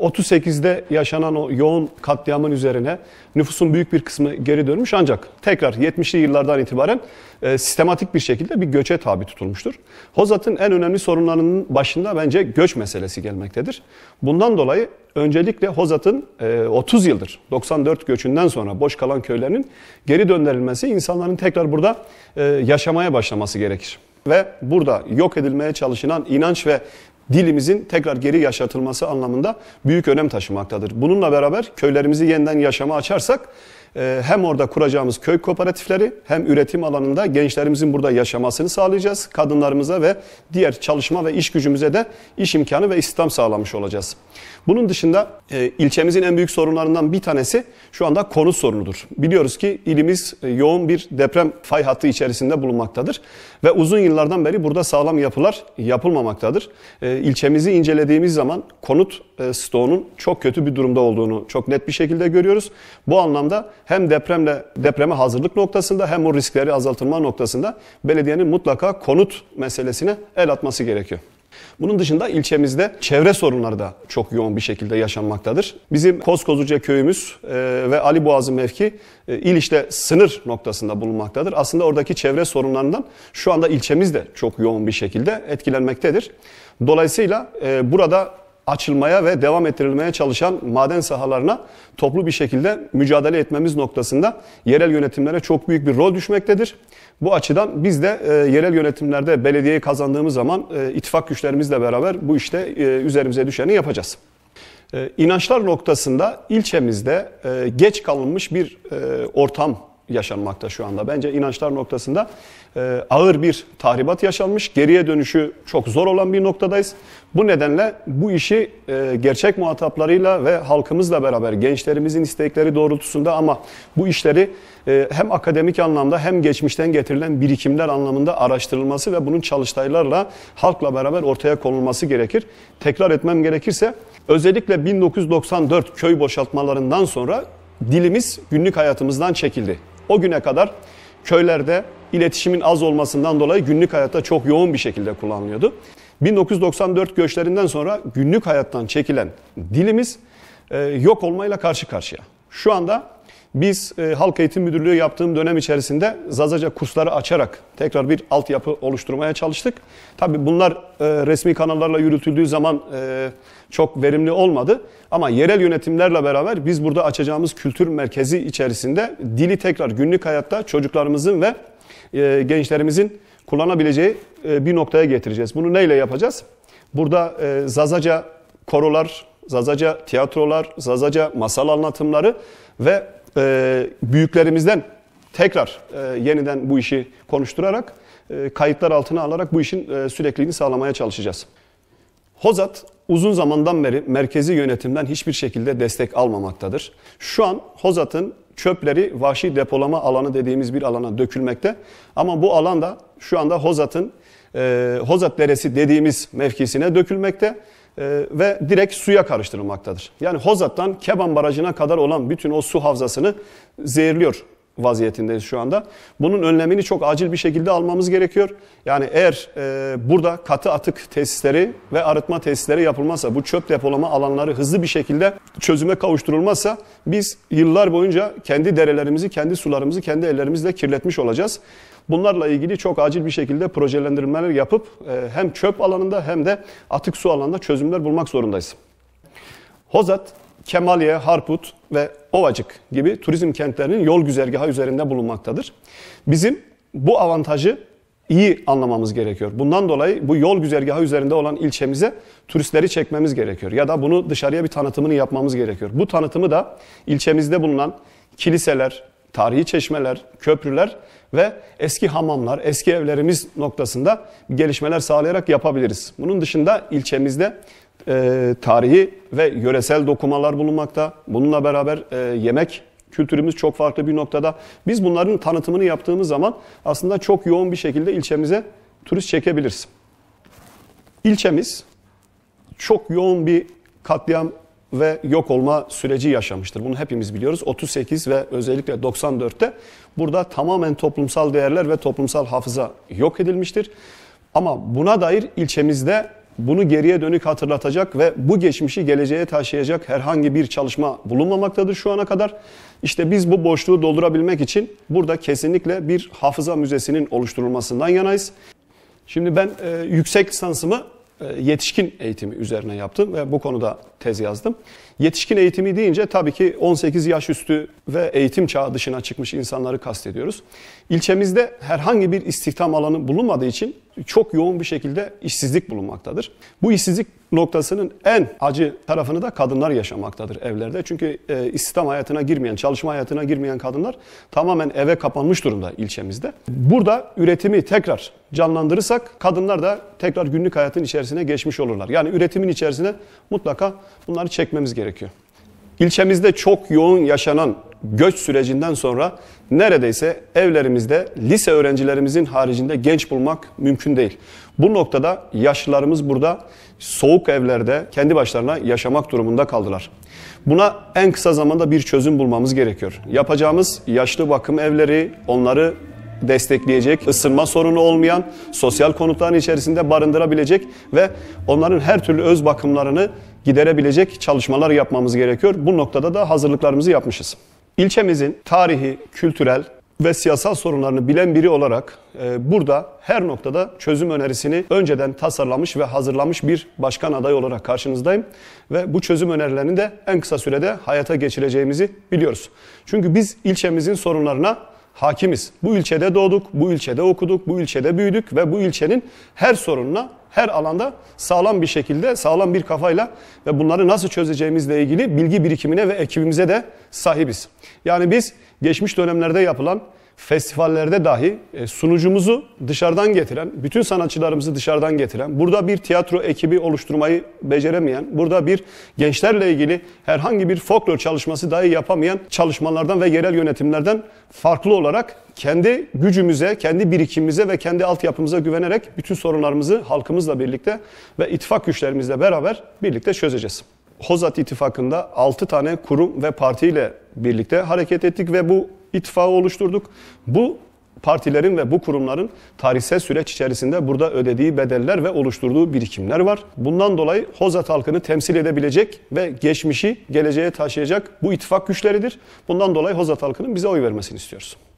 38'de yaşanan o yoğun katliamın üzerine nüfusun büyük bir kısmı geri dönmüş ancak tekrar 70'li yıllardan itibaren e, sistematik bir şekilde bir göçe tabi tutulmuştur. Hozat'ın en önemli sorunlarının başında bence göç meselesi gelmektedir. Bundan dolayı öncelikle Hozat'ın e, 30 yıldır 94 göçünden sonra boş kalan köylerinin geri döndürülmesi insanların tekrar burada e, yaşamaya başlaması gerekir ve burada yok edilmeye çalışılan inanç ve dilimizin tekrar geri yaşatılması anlamında büyük önem taşımaktadır. Bununla beraber köylerimizi yeniden yaşama açarsak e, hem orada kuracağımız köy kooperatifleri hem üretim alanında gençlerimizin burada yaşamasını sağlayacağız. Kadınlarımıza ve diğer çalışma ve iş gücümüze de iş imkanı ve istihdam sağlamış olacağız. Bunun dışında e, ilçemizin en büyük sorunlarından bir tanesi şu anda konut sorunudur. Biliyoruz ki ilimiz e, yoğun bir deprem fay hattı içerisinde bulunmaktadır ve uzun yıllardan beri burada sağlam yapılar yapılmamaktadır. E, ilçemizi incelediğimiz zaman konut e, stoğunun çok kötü bir durumda olduğunu çok net bir şekilde görüyoruz. Bu anlamda hem depremle depreme hazırlık noktasında hem o riskleri azaltılma noktasında belediyenin mutlaka konut meselesine el atması gerekiyor. Bunun dışında ilçemizde çevre sorunları da çok yoğun bir şekilde yaşanmaktadır. Bizim Koskozuca köyümüz e, ve Ali Boğazı mevki e, il işte sınır noktasında bulunmaktadır. Aslında oradaki çevre sorunlarından şu anda ilçemiz de çok yoğun bir şekilde etkilenmektedir. Dolayısıyla e, burada açılmaya ve devam ettirilmeye çalışan maden sahalarına toplu bir şekilde mücadele etmemiz noktasında yerel yönetimlere çok büyük bir rol düşmektedir. Bu açıdan biz de e, yerel yönetimlerde belediyeyi kazandığımız zaman e, ittifak güçlerimizle beraber bu işte e, üzerimize düşeni yapacağız. E, inançlar noktasında ilçemizde e, geç kalınmış bir e, ortam yaşanmakta şu anda. Bence inançlar noktasında e, ağır bir tahribat yaşanmış. Geriye dönüşü çok zor olan bir noktadayız. Bu nedenle bu işi e, gerçek muhataplarıyla ve halkımızla beraber gençlerimizin istekleri doğrultusunda ama bu işleri e, hem akademik anlamda hem geçmişten getirilen birikimler anlamında araştırılması ve bunun çalıştaylarla halkla beraber ortaya konulması gerekir. Tekrar etmem gerekirse özellikle 1994 köy boşaltmalarından sonra dilimiz günlük hayatımızdan çekildi. O güne kadar köylerde iletişimin az olmasından dolayı günlük hayatta çok yoğun bir şekilde kullanılıyordu. 1994 göçlerinden sonra günlük hayattan çekilen dilimiz e, yok olmayla karşı karşıya. Şu anda biz e, Halk Eğitim Müdürlüğü yaptığım dönem içerisinde Zazaca kursları açarak tekrar bir altyapı oluşturmaya çalıştık. Tabi bunlar e, resmi kanallarla yürütüldüğü zaman e, çok verimli olmadı. Ama yerel yönetimlerle beraber biz burada açacağımız kültür merkezi içerisinde dili tekrar günlük hayatta çocuklarımızın ve e, gençlerimizin kullanabileceği e, bir noktaya getireceğiz. Bunu neyle yapacağız? Burada e, Zazaca korolar, Zazaca tiyatrolar, Zazaca masal anlatımları ve e, büyüklerimizden tekrar e, yeniden bu işi konuşturarak, e, kayıtlar altına alarak bu işin e, sürekliliğini sağlamaya çalışacağız. Hozat uzun zamandan beri merkezi yönetimden hiçbir şekilde destek almamaktadır. Şu an Hozat'ın çöpleri vahşi depolama alanı dediğimiz bir alana dökülmekte. Ama bu alanda şu anda Hozat'ın e, Hozat Deresi dediğimiz mevkisine dökülmekte. Ee, ve direkt suya karıştırılmaktadır. Yani Hozat'tan Keban Barajı'na kadar olan bütün o su havzasını zehirliyor vaziyetindeyiz şu anda. Bunun önlemini çok acil bir şekilde almamız gerekiyor. Yani eğer e, burada katı atık tesisleri ve arıtma tesisleri yapılmazsa, bu çöp depolama alanları hızlı bir şekilde çözüme kavuşturulmazsa biz yıllar boyunca kendi derelerimizi, kendi sularımızı kendi ellerimizle kirletmiş olacağız. Bunlarla ilgili çok acil bir şekilde projelendirmeler yapıp e, hem çöp alanında hem de atık su alanında çözümler bulmak zorundayız. Hozat Kemaliye, Harput ve Ovacık gibi turizm kentlerinin yol güzergahı üzerinde bulunmaktadır. Bizim bu avantajı iyi anlamamız gerekiyor. Bundan dolayı bu yol güzergahı üzerinde olan ilçemize turistleri çekmemiz gerekiyor. Ya da bunu dışarıya bir tanıtımını yapmamız gerekiyor. Bu tanıtımı da ilçemizde bulunan kiliseler, tarihi çeşmeler, köprüler ve eski hamamlar, eski evlerimiz noktasında gelişmeler sağlayarak yapabiliriz. Bunun dışında ilçemizde e, tarihi ve yöresel dokumalar bulunmakta. Bununla beraber e, yemek kültürümüz çok farklı bir noktada. Biz bunların tanıtımını yaptığımız zaman aslında çok yoğun bir şekilde ilçemize turist çekebiliriz. İlçemiz çok yoğun bir katliam ve yok olma süreci yaşamıştır. Bunu hepimiz biliyoruz. 38 ve özellikle 94'te burada tamamen toplumsal değerler ve toplumsal hafıza yok edilmiştir. Ama buna dair ilçemizde bunu geriye dönük hatırlatacak ve bu geçmişi geleceğe taşıyacak herhangi bir çalışma bulunmamaktadır şu ana kadar. İşte biz bu boşluğu doldurabilmek için burada kesinlikle bir hafıza müzesinin oluşturulmasından yanayız. Şimdi ben e, yüksek lisansımı e, yetişkin eğitimi üzerine yaptım ve bu konuda tez yazdım. Yetişkin eğitimi deyince tabii ki 18 yaş üstü ve eğitim çağı dışına çıkmış insanları kastediyoruz. İlçemizde herhangi bir istihdam alanı bulunmadığı için çok yoğun bir şekilde işsizlik bulunmaktadır. Bu işsizlik noktasının en acı tarafını da kadınlar yaşamaktadır evlerde. Çünkü e, istihdam hayatına girmeyen, çalışma hayatına girmeyen kadınlar tamamen eve kapanmış durumda ilçemizde. Burada üretimi tekrar canlandırırsak kadınlar da tekrar günlük hayatın içerisine geçmiş olurlar. Yani üretimin içerisine mutlaka bunları çekmemiz gerekiyor. İlçemizde çok yoğun yaşanan göç sürecinden sonra neredeyse evlerimizde lise öğrencilerimizin haricinde genç bulmak mümkün değil. Bu noktada yaşlılarımız burada soğuk evlerde kendi başlarına yaşamak durumunda kaldılar. Buna en kısa zamanda bir çözüm bulmamız gerekiyor. Yapacağımız yaşlı bakım evleri, onları destekleyecek, ısınma sorunu olmayan, sosyal konutların içerisinde barındırabilecek ve onların her türlü öz bakımlarını giderebilecek çalışmalar yapmamız gerekiyor. Bu noktada da hazırlıklarımızı yapmışız. İlçemizin tarihi, kültürel, ve siyasal sorunlarını bilen biri olarak e, burada her noktada çözüm önerisini önceden tasarlamış ve hazırlamış bir başkan adayı olarak karşınızdayım. Ve bu çözüm önerilerini de en kısa sürede hayata geçireceğimizi biliyoruz. Çünkü biz ilçemizin sorunlarına hakimiz. Bu ilçede doğduk, bu ilçede okuduk, bu ilçede büyüdük ve bu ilçenin her sorununa her alanda sağlam bir şekilde, sağlam bir kafayla ve bunları nasıl çözeceğimizle ilgili bilgi birikimine ve ekibimize de sahibiz. Yani biz geçmiş dönemlerde yapılan festivallerde dahi e, sunucumuzu dışarıdan getiren, bütün sanatçılarımızı dışarıdan getiren, burada bir tiyatro ekibi oluşturmayı beceremeyen, burada bir gençlerle ilgili herhangi bir folklor çalışması dahi yapamayan çalışmalardan ve yerel yönetimlerden farklı olarak kendi gücümüze, kendi birikimimize ve kendi altyapımıza güvenerek bütün sorunlarımızı halkımızla birlikte ve ittifak güçlerimizle beraber birlikte çözeceğiz. Hozat İttifakı'nda 6 tane kurum ve partiyle birlikte hareket ettik ve bu ittifağı oluşturduk. Bu partilerin ve bu kurumların tarihsel süreç içerisinde burada ödediği bedeller ve oluşturduğu birikimler var. Bundan dolayı Hozat halkını temsil edebilecek ve geçmişi geleceğe taşıyacak bu ittifak güçleridir. Bundan dolayı Hozat halkının bize oy vermesini istiyoruz.